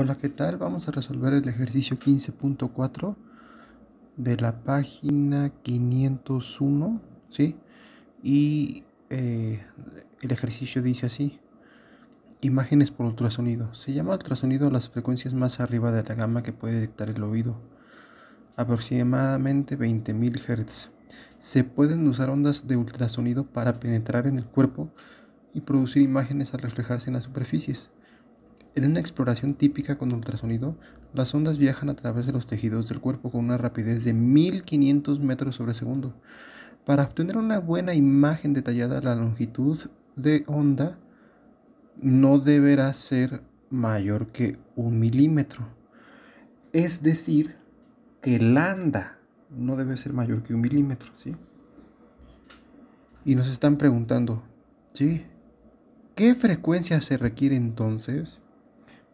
Hola, ¿qué tal? Vamos a resolver el ejercicio 15.4 de la página 501, ¿sí? Y eh, el ejercicio dice así, imágenes por ultrasonido. Se llama ultrasonido las frecuencias más arriba de la gama que puede detectar el oído, aproximadamente 20.000 Hz. Se pueden usar ondas de ultrasonido para penetrar en el cuerpo y producir imágenes al reflejarse en las superficies. En una exploración típica con ultrasonido, las ondas viajan a través de los tejidos del cuerpo con una rapidez de 1500 metros sobre segundo. Para obtener una buena imagen detallada, la longitud de onda no deberá ser mayor que un milímetro. Es decir, que lambda no debe ser mayor que un milímetro, ¿sí? Y nos están preguntando, ¿sí? ¿Qué frecuencia se requiere entonces?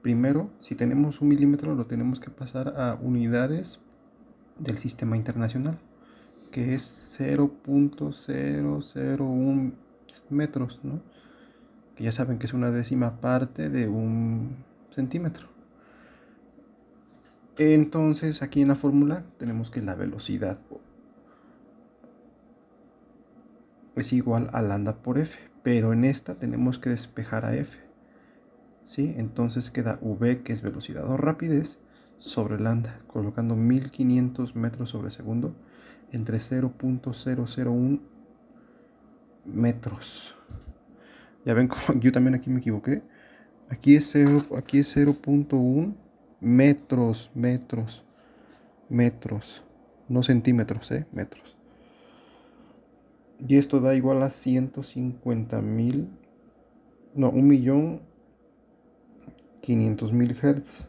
Primero, si tenemos un milímetro, lo tenemos que pasar a unidades del sistema internacional, que es 0.001 metros, ¿no? que ya saben que es una décima parte de un centímetro. Entonces, aquí en la fórmula tenemos que la velocidad es igual a lambda por f, pero en esta tenemos que despejar a f. Entonces queda V, que es velocidad o rapidez, sobre lambda, colocando 1500 metros sobre segundo entre 0.001 metros. Ya ven, como yo también aquí me equivoqué. Aquí es aquí es 0.1 metros, metros, metros, no centímetros, eh, metros. Y esto da igual a 150 mil, no, un millón 500.000 Hz.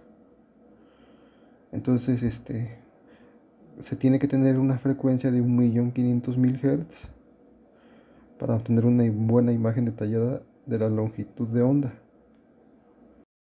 Entonces, este se tiene que tener una frecuencia de 1.500.000 Hz para obtener una buena imagen detallada de la longitud de onda.